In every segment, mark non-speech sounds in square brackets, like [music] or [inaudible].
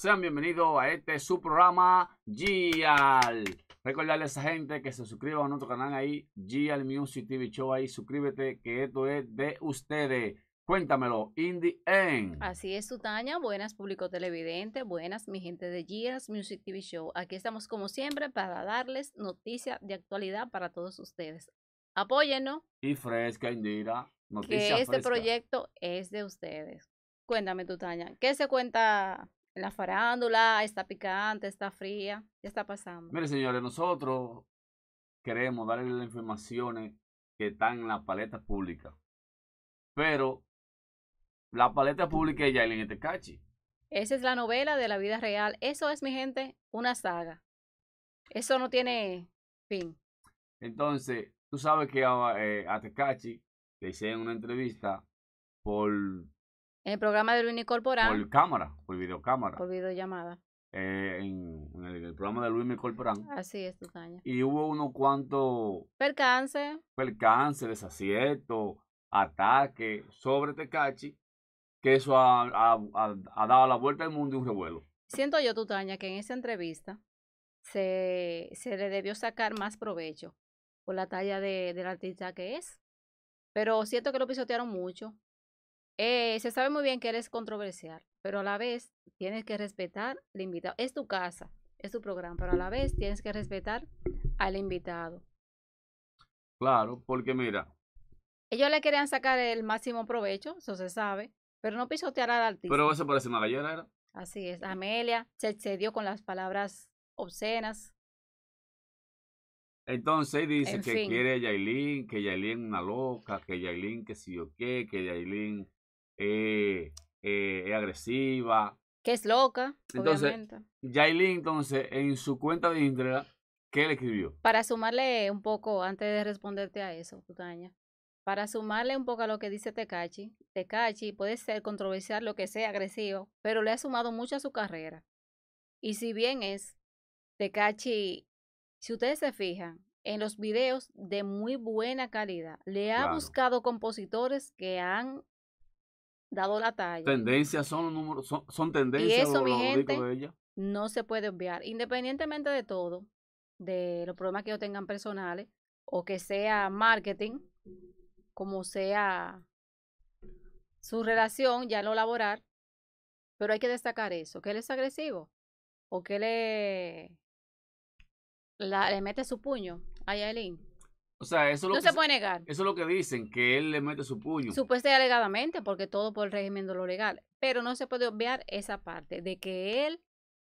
Sean bienvenidos a este su programa Gial. Recordarles a esa gente que se suscriban a nuestro canal ahí, Gial Music TV Show ahí, suscríbete que esto es de ustedes. Cuéntamelo, Indie end. Así es, Tutaña. Buenas, público televidente. Buenas, mi gente de G.I.A.L. Music TV Show. Aquí estamos como siempre para darles noticias de actualidad para todos ustedes. Apóyennos. Y fresca, Indira. Noticia que este proyecto es de ustedes. Cuéntame, Tutaña, ¿qué se cuenta la farándula, está picante, está fría, ya está pasando? Mire, señores, nosotros queremos darle las informaciones eh, que están en la paleta pública. Pero la paleta pública es Yailin Etecachi. Esa es la novela de la vida real. Eso es, mi gente, una saga. Eso no tiene fin. Entonces, tú sabes que a, eh, le hice una entrevista por en el programa de Luis Corporán. Por cámara, por videocámara. Por videollamada. Eh, en, el, programa de Luis Corporán. Así es, Tutaña. Y hubo unos cuantos. Percance. Percance, desacierto, ataque sobre Tecachi, que eso ha, dado la vuelta al mundo y un revuelo. Siento yo, Tutaña, que en esa entrevista se, le debió sacar más provecho por la talla de, del artista que es. Pero siento que lo pisotearon mucho. Eh, se sabe muy bien que eres controversial, pero a la vez tienes que respetar al invitado. Es tu casa, es tu programa, pero a la vez tienes que respetar al invitado. Claro, porque mira. Ellos le querían sacar el máximo provecho, eso se sabe, pero no pisotear al artista. Pero eso parece una gallera, Así es, Amelia se excedió con las palabras obscenas. Entonces dice que quiere a Yailin, que Yailin una loca, que Yailin que si yo qué, que Yailin eh, eh, es agresiva. Que es loca. Entonces, Jaylin, entonces, en su cuenta de Instagram, ¿qué le escribió? Para sumarle un poco, antes de responderte a eso, Tutaña, para sumarle un poco a lo que dice Tecachi, Tecachi puede ser controversial, lo que sea, agresivo, pero le ha sumado mucho a su carrera. Y si bien es, Tecachi, si ustedes se fijan, en los videos de muy buena calidad. Le ha buscado compositores que han dado la talla. Tendencias son números, son, tendencias. Y eso, mi gente, no se puede obviar. Independientemente de todo, de los problemas que ellos tengan personales, o que sea marketing, como sea su relación, ya lo laborar pero hay que destacar eso, que él es agresivo, o que le, le mete su puño a Yaelin. O sea, eso es lo no que se puede negar. Eso es lo que dicen, que él le mete su puño. supuestamente alegadamente, porque todo por el régimen de lo legal. Pero no se puede obviar esa parte de que él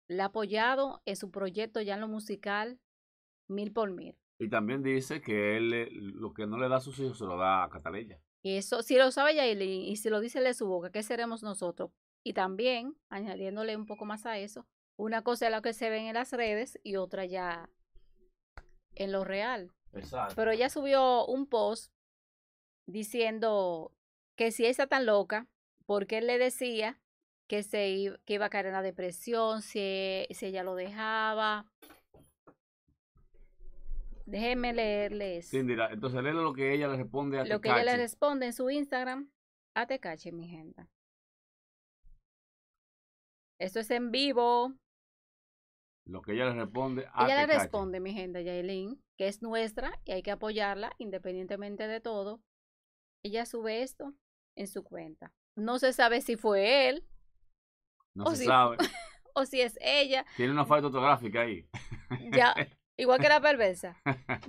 le ha apoyado en su proyecto ya en lo musical mil por mil. Y también dice que él lo que no le da a sus hijos se lo da a Cataleya. Y eso, si lo sabe Yailin y si lo dice de su boca, ¿qué seremos nosotros? Y también, añadiéndole un poco más a eso, una cosa es lo que se ve en las redes y otra ya en lo real. Pero ella subió un post diciendo que si ella está tan loca, porque él le decía que, se iba, que iba a caer en la depresión, si, si ella lo dejaba. Déjeme leerles. Sí, entonces léelo lo que ella le responde a Lo que ella le responde en su Instagram a Tecache, mi gente. Esto es en vivo. Lo que ella le responde. A ah, ella le responde, mi gente, Yailin, que es nuestra y hay que apoyarla independientemente de todo. Ella sube esto en su cuenta. No se sabe si fue él. No se [laughs] sabe. o si es ella. Tiene una falta autográfica ahí. ya, [laughs] igual que la perversa.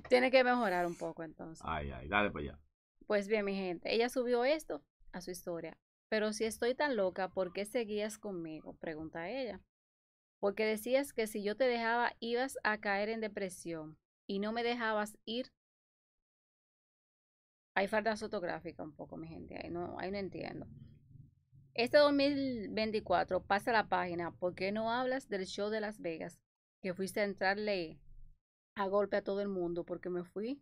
Tiene que mejorar un poco entonces. Ay, ay, dale para allá. Pues bien, mi gente, ella subió esto a su historia. Pero si estoy tan loca, ¿por qué seguías conmigo? Pregunta ella porque decías que si yo te dejaba ibas a caer en depresión y no me dejabas ir. Hay falta fotográfica un poco, mi gente, ahí no, ahí no entiendo. Este 2024 pasa la página, ¿por qué no hablas del show de Las Vegas? Que fuiste a entrarle a golpe a todo el mundo porque me fui.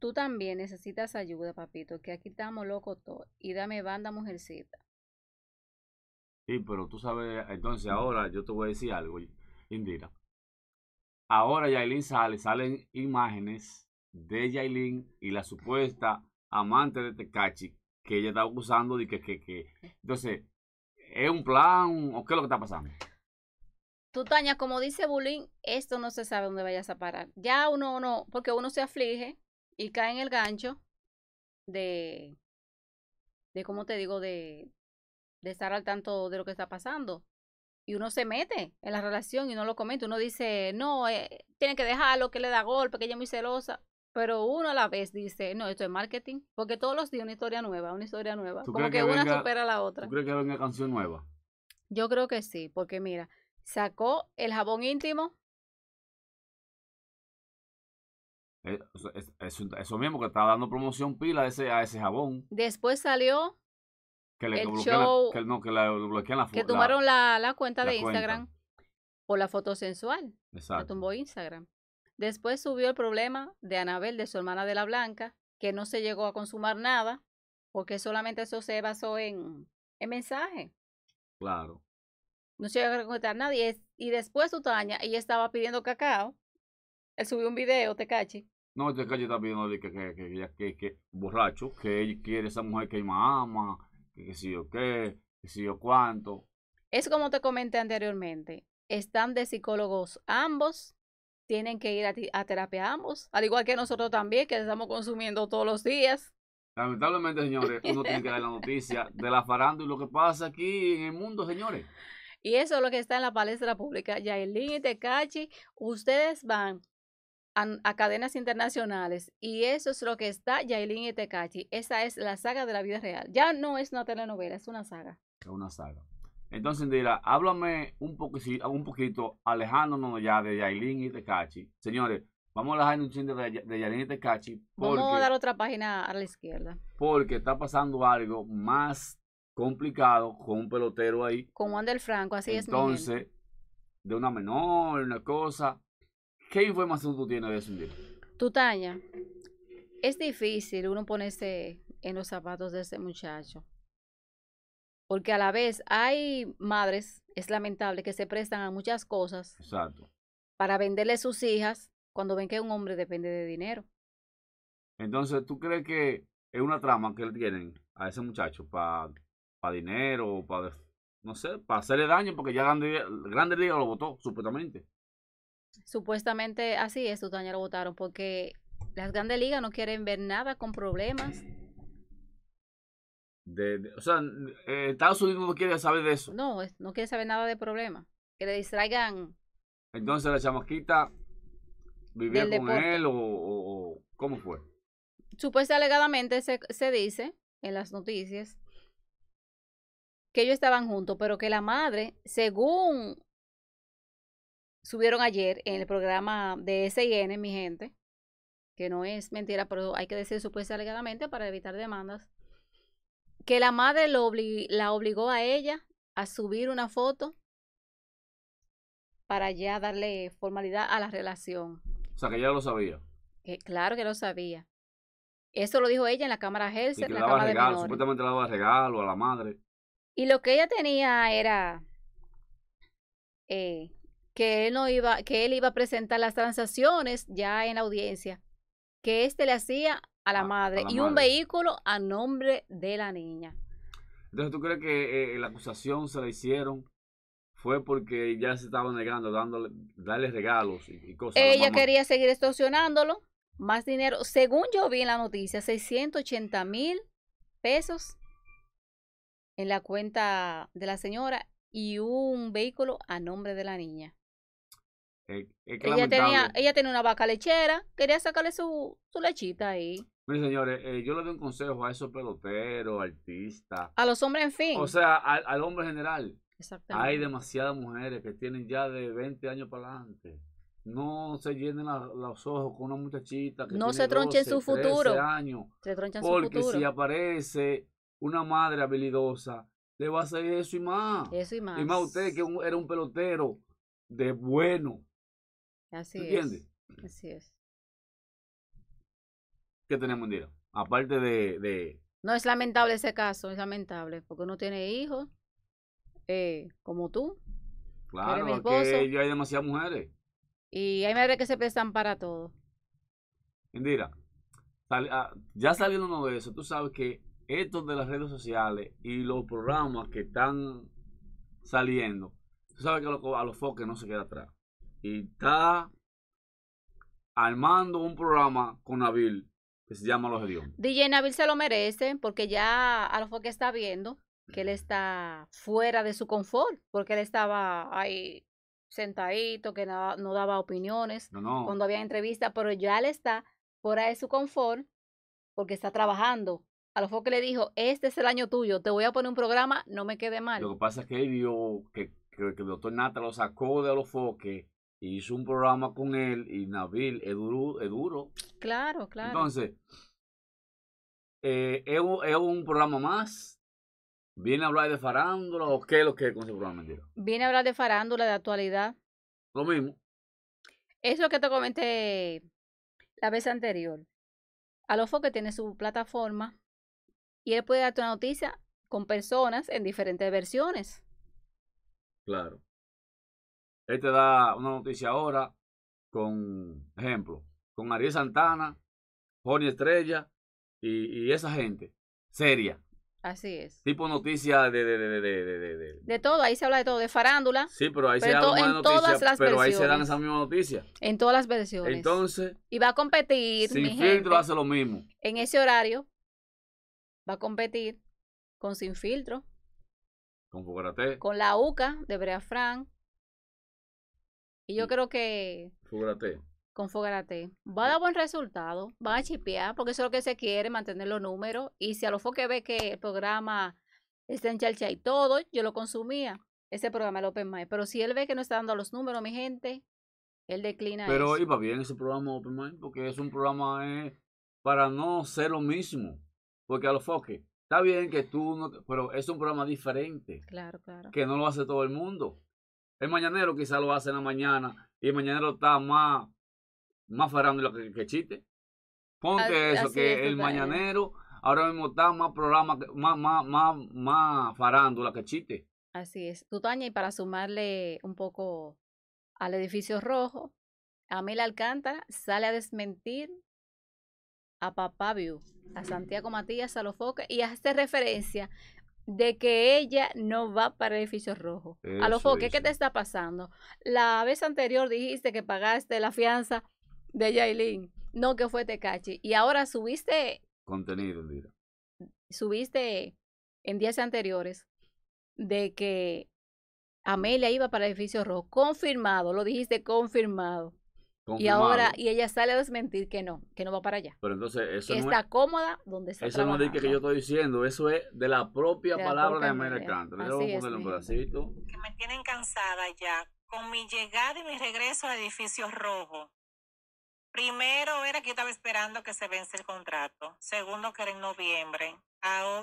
Tú también necesitas ayuda, papito, que aquí estamos locos todos. Y dame banda, mujercita. Sí, pero tú sabes, entonces ahora yo te voy a decir algo, Indira. Ahora Yailin sale, salen imágenes de Yailin y la supuesta amante de Tecachi que ella está acusando y que, que, que. Entonces, ¿es un plan o qué es lo que está pasando? Tú, Tania, como dice Bulín, esto no se sabe dónde vayas a parar. Ya uno no, porque uno se aflige y cae en el gancho de, de ¿cómo te digo? De, de estar al tanto de lo que está pasando. Y uno se mete en la relación y no lo comenta. Uno dice, no, eh, tiene que dejarlo, que le da golpe, que ella es muy celosa. Pero uno a la vez dice, no, esto es marketing. Porque todos los días una historia nueva, una historia nueva. Como que, una supera a la otra. ¿Tú crees que venga canción nueva? Yo creo que sí, porque mira, sacó el jabón íntimo. Eh, eso, eso mismo, que estaba dando promoción pila ese, a ese jabón. Después salió que le que, tomaron la, la cuenta de Instagram o por la foto sensual. Exacto. tumbó Instagram. Después subió el problema de Anabel, de su hermana de la Blanca, que no se llegó a consumar nada, porque solamente eso se basó en, en mensaje. Claro. No se llegó a contar nadie. Y después su Utaña, ella estaba pidiendo cacao. Él subió un video, te Tecachi. No, Tecachi está pidiendo que, que, que, borracho, que ella quiere esa mujer que más ama que qué sé qué, qué sé yo cuánto. Es como te comenté anteriormente, están de psicólogos ambos, tienen que ir a, a terapia ambos, al igual que nosotros también, que estamos consumiendo todos los días. Lamentablemente, señores, uno tiene que dar la noticia de la farándula y lo que pasa aquí en el mundo, señores. Y eso es lo que está en la palestra pública. Yailin y Tecachi, ustedes van a, cadenas internacionales. Y eso es lo que está Yailin y Tecachi. Esa es la saga de la vida real. Ya no es una telenovela, es una saga. Es una saga. Entonces, Indira, háblame un poquito, un poquito alejándonos ya de Yailin y Tecachi. Señores, vamos a dejar un de, de Yailin y Tecachi. vamos a dar otra página a la izquierda. Porque está pasando algo más complicado con un pelotero ahí. Con Juan Franco, así es. Entonces, de una menor, una cosa. ¿Qué información tú tienes de ese tu Tutaña, es difícil uno ponerse en los zapatos de ese muchacho. Porque a la vez hay madres, es lamentable, que se prestan a muchas cosas para venderle sus hijas cuando ven que un hombre depende de dinero. Entonces, ¿tú crees que es una trama que le tienen a ese muchacho para dinero, para, no sé, para hacerle daño? Porque ya Grande, grande Liga lo votó, supuestamente. Supuestamente así es, ya lo votaron porque las grandes ligas no quieren ver nada con problemas. De, o sea, eh, Estados Unidos no quiere saber de eso. No, no quiere saber nada de problemas. Que le distraigan. Entonces la chamaquita vivía con él o, cómo fue. Supuestamente alegadamente se dice en las noticias que ellos estaban juntos, pero que la madre, según subieron ayer en el programa de SIN, mi gente, que no es mentira, pero hay que decir supuestamente alegadamente para evitar demandas, que la madre lo la obligó a ella a subir una foto para ya darle formalidad a la relación. O sea, que ella lo sabía. Eh, claro que lo sabía. Eso lo dijo ella en la cámara la de Supuestamente la daba regalo a la madre. Y lo que ella tenía era eh, que él, no iba, que él iba a presentar las transacciones ya en la audiencia, que éste le hacía a la ah, madre y un vehículo a nombre de la niña. Entonces, ¿tú crees que eh, la acusación se la hicieron fue porque ya se estaba negando dándole, darle regalos y, cosas. Ella quería seguir extorsionándolo, más dinero. Según yo vi en la noticia, 680 mil pesos en la cuenta de la señora y un vehículo a nombre de la niña ella, tenía, ella una vaca lechera, quería sacarle su, lechita ahí. señores, eh, yo le doy un consejo a esos peloteros, artistas. A los hombres, en fin. O sea, al, al hombre general. Exactamente. Hay demasiadas mujeres que tienen ya de 20 años para adelante. No se llenen los ojos con una muchachita que no se tronche 12, su futuro. se tronchan su futuro. Porque si aparece una madre habilidosa, le va a salir eso y más. Eso y más. Y más usted que era un pelotero de bueno, Así ¿Entiendes? es. Así es. ¿Qué tenemos, Indira? Aparte de, de, No, es lamentable ese caso, es lamentable, porque uno tiene hijos eh, como tú. Claro, porque hay demasiadas mujeres. Y hay madres que se prestan para todo. Indira, ah, ya saliendo de eso, tú sabes que estos de las redes sociales y los programas que están saliendo, tú sabes que a los, a los foques no se queda atrás. Y está armando un programa con Nabil que se llama Los Hedion. DJ Nabil se lo merece porque ya a lo que está viendo que él está fuera de su confort porque él estaba ahí sentadito, que no, daba opiniones cuando había entrevista, pero ya él está fuera de su confort porque está trabajando. A lo que le dijo, este es el año tuyo, te voy a poner un programa, no me quede mal. Lo que pasa es que él vio que, que, que el doctor Nata lo sacó de los foques hizo un programa con él y Nabil Eduro. duro. Claro, claro. Entonces, eh, es, es, un programa más. ¿Viene a hablar de farándula o qué es lo que con ese programa? Viene a hablar de farándula, de actualidad. Lo mismo. Eso que te comenté la vez anterior. Alofo que tiene su plataforma y él puede darte una noticia con personas en diferentes versiones. Claro. Él te da una noticia ahora con, ejemplo, con Ariel Santana, Joni Estrella y, esa gente seria. Así es. Tipo noticia de de, todo, ahí se habla de todo, de farándula. Sí, pero ahí se habla en todas Pero ahí se dan esas misma noticias. En todas las versiones. Entonces. Y va a competir. Sin filtro hace lo mismo. En ese horario va a competir con Sin Filtro. Con Fugarate Con la UCA de Brea Frank. Y yo mm. creo que. Con Fogarate. Va a dar buen resultado. va a chipear, porque eso es lo que se quiere, mantener los números. Y si a los foques ve que el programa está en chalcha y todo, yo lo consumía. Ese programa el Open Mind. Pero si él ve que no está dando los números, mi gente, él declina. Pero iba bien ese programa Open Mind, porque es un programa eh, para no ser lo mismo. Porque a los foques está bien que tú no. Pero es un programa diferente. Claro, claro. Que no lo hace todo el mundo. El mañanero quizá lo hace en la mañana y el mañanero está más, más farándula que, que chiste. Ponte eso, que el mañanero ahora mismo está más programa, más, más, más, más farándula que chiste. Así es. Tutaña, y para sumarle un poco al edificio rojo, a Amel Alcántara sale a desmentir a Papá a Santiago Matías, a Lofoque, y hace referencia de que ella no va para el edificio rojo. a lo que ¿qué te está pasando? La vez anterior dijiste que pagaste la fianza de Yailin, no que fue Tecachi. Y ahora subiste... Contenido, mira. Subiste en días anteriores de que Amelia iba para el edificio rojo. Confirmado, lo dijiste confirmado. Y ahora, y ella sale a desmentir que no, que no va para allá. Pero entonces eso está cómoda donde está Eso no es que yo estoy diciendo, eso es de la propia palabra de América. Le voy a poner un pedacito. Que me tienen cansada ya con mi llegada y mi regreso al edificio rojo. Primero era que estaba esperando que se vence el contrato. Segundo que era en noviembre.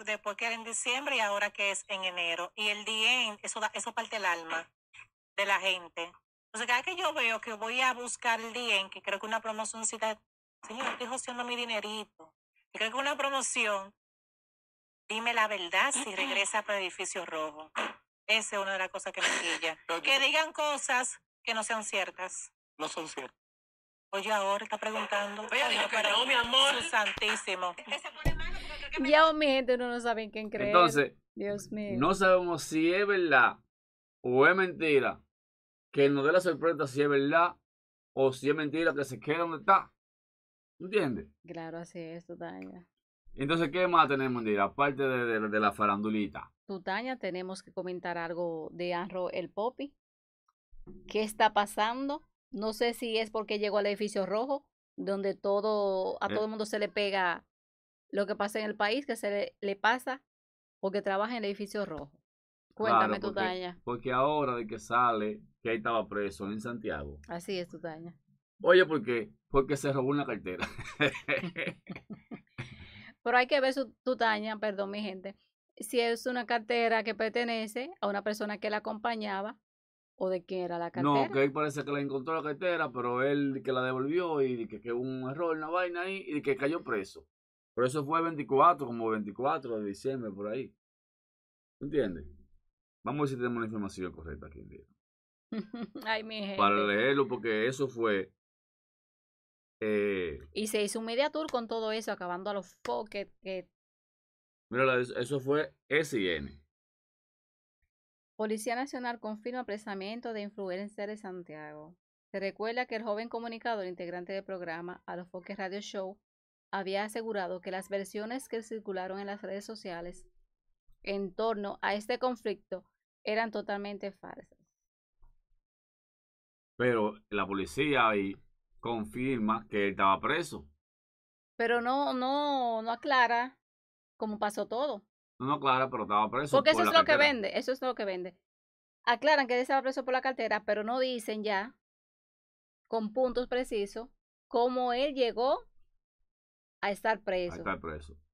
después que era en diciembre y ahora que es en enero. Y el día, eso, eso parte el alma de la gente. O sea, cada que yo veo que voy a buscar el día en que creo que una promoción promoción, señor, estoy joseando mi dinerito. y creo que una promoción, dime la verdad si regresa para el edificio rojo. Esa es una de las cosas que me quilla. [laughs] que digan cosas que no sean ciertas. No son ciertas. Oye, ahora está preguntando. Oye, que no, mi amor. Santísimo. Ya, mi gente, no, no saben quién creer. Entonces, Dios mío. No sabemos si es verdad o es mentira que nos dé la sorpresa si es verdad o si es mentira, que se quede donde está. ¿Entiendes? Claro, así es, Tutaña. Entonces, ¿qué más tenemos, ir Aparte de, la farandulita. Tutaña, tenemos que comentar algo de Anro el Popi. ¿Qué está pasando? No sé si es porque llegó al edificio rojo, donde todo, a eh. todo el mundo se le pega lo que pasa en el país, que se le, le pasa porque trabaja en el edificio rojo. Cuéntame tu Porque ahora de que sale, que ahí estaba preso en Santiago. Así es tu Oye, ¿por qué? Porque se robó una cartera. [laughs] Pero hay que ver su, tu taña, perdón, mi gente. Si es una cartera que pertenece a una persona que la acompañaba o de quién era la cartera. No, que él parece que la encontró la cartera, pero él que la devolvió y que, que hubo un error, una vaina ahí y que cayó preso. Pero eso fue el 24, como 24 de diciembre por ahí. ¿Entiendes? Vamos a ver si tenemos la información correcta aquí en día. [laughs] Ay, mi gente. Para leerlo, porque eso fue. Eh y se hizo un media tour con todo eso, acabando a los foques. Mira, eso fue S&N. Policía Nacional confirma apresamiento de influencer de Santiago. Se recuerda que el joven comunicador integrante del programa A los Foques Radio Show había asegurado que las versiones que circularon en las redes sociales en torno a este conflicto eran totalmente falsas. Pero la policía ahí confirma que él estaba preso. Pero no, no, no aclara cómo pasó todo. No, aclara, pero estaba preso. Porque eso es lo que vende, eso es lo que vende. Aclaran que él estaba preso por la cartera, pero no dicen ya, con puntos precisos, cómo él llegó A estar preso.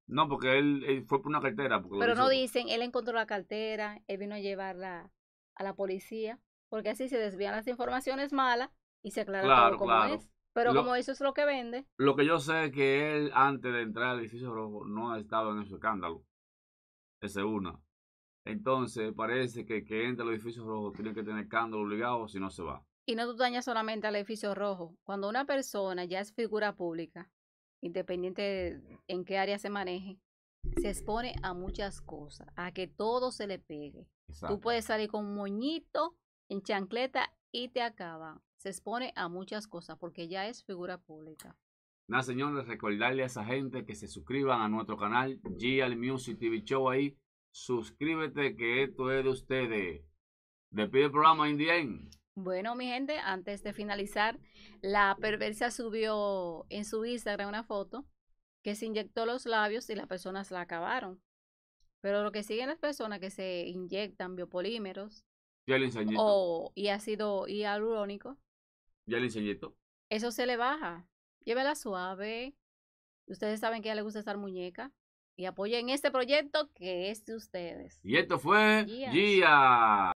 No, porque él, fue por una cartera. Pero no dicen, él encontró la cartera, él vino a llevarla a la policía, porque así se desvían las informaciones malas y se aclara todo como es. Pero como eso es lo que vende. Lo que yo sé es que él, antes de entrar al edificio rojo, no ha estado en ese escándalo. Ese una. Entonces, parece que que entra al edificio rojo tiene que tener escándalo obligado, si no se va. Y no tú dañas solamente al edificio rojo. Cuando una persona ya es figura pública, independiente en qué área se maneje, se expone a muchas cosas, a que todo se le pegue. Tú puedes salir con moñito, en chancleta y te acaba. Se expone a muchas cosas porque ya es figura pública. Nada, señores, recordarle a esa gente que se suscriban a nuestro canal GL Music TV Show ahí. Suscríbete que esto es de ustedes. Despide el programa Indien. Bueno, mi gente, antes de finalizar, la perversa subió en su Instagram una foto que se inyectó los labios y las personas la acabaron. Pero lo que siguen las personas que se inyectan biopolímeros ya le o, y ácido hialurónico, ya le todo. Eso se le baja. Llévela suave. Ustedes saben que ya le gusta estar muñeca. Y apoyen este proyecto que es de ustedes. Y esto fue Gia.